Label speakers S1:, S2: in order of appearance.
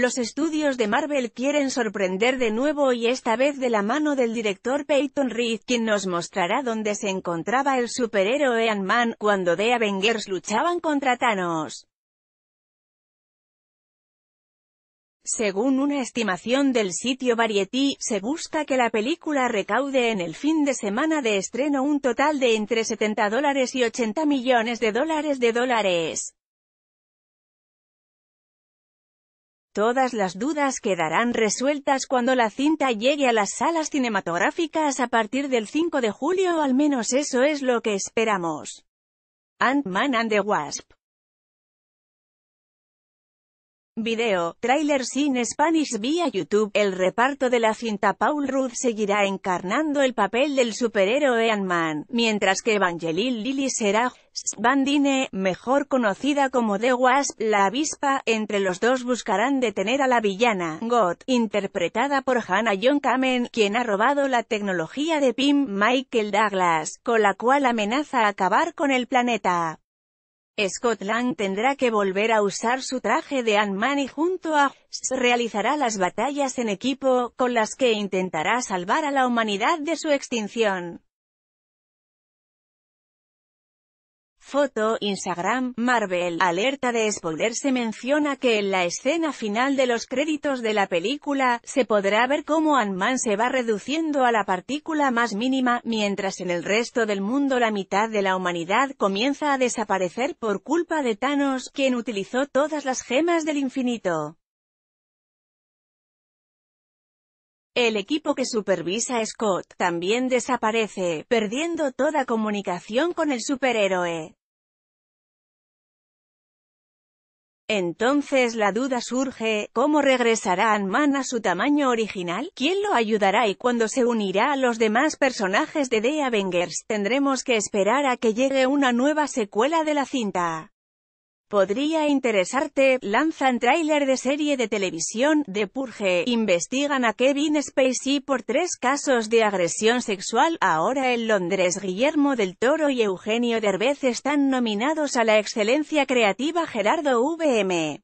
S1: Los estudios de Marvel quieren sorprender de nuevo y esta vez de la mano del director Peyton Reed, quien nos mostrará dónde se encontraba el superhéroe Ant-Man cuando The Avengers luchaban contra Thanos. Según una estimación del sitio Variety, se busca que la película recaude en el fin de semana de estreno un total de entre 70 dólares y 80 millones de dólares de dólares. Todas las dudas quedarán resueltas cuando la cinta llegue a las salas cinematográficas a partir del 5 de julio, al menos eso es lo que esperamos. Ant-Man and the Wasp Video, trailer sin Spanish vía YouTube, el reparto de la cinta Paul Rudd seguirá encarnando el papel del superhéroe Ant-Man, mientras que Evangeline Lilly será Bandine, mejor conocida como The Wasp, la avispa, entre los dos buscarán detener a la villana, God, interpretada por Hannah John Kamen, quien ha robado la tecnología de Pim Michael Douglas, con la cual amenaza acabar con el planeta. Scotland tendrá que volver a usar su traje de Ant-Man y junto a realizará las batallas en equipo, con las que intentará salvar a la humanidad de su extinción. Foto Instagram Marvel Alerta de spoiler se menciona que en la escena final de los créditos de la película, se podrá ver cómo Ant-Man se va reduciendo a la partícula más mínima, mientras en el resto del mundo la mitad de la humanidad comienza a desaparecer por culpa de Thanos, quien utilizó todas las gemas del infinito. El equipo que supervisa a Scott también desaparece, perdiendo toda comunicación con el superhéroe. Entonces la duda surge, ¿cómo regresará Ant-Man a su tamaño original? ¿Quién lo ayudará y cuándo se unirá a los demás personajes de The Avengers? Tendremos que esperar a que llegue una nueva secuela de la cinta. Podría interesarte, lanzan tráiler de serie de televisión, de Purge, investigan a Kevin Spacey por tres casos de agresión sexual, ahora en Londres Guillermo del Toro y Eugenio Derbez están nominados a la excelencia creativa Gerardo VM.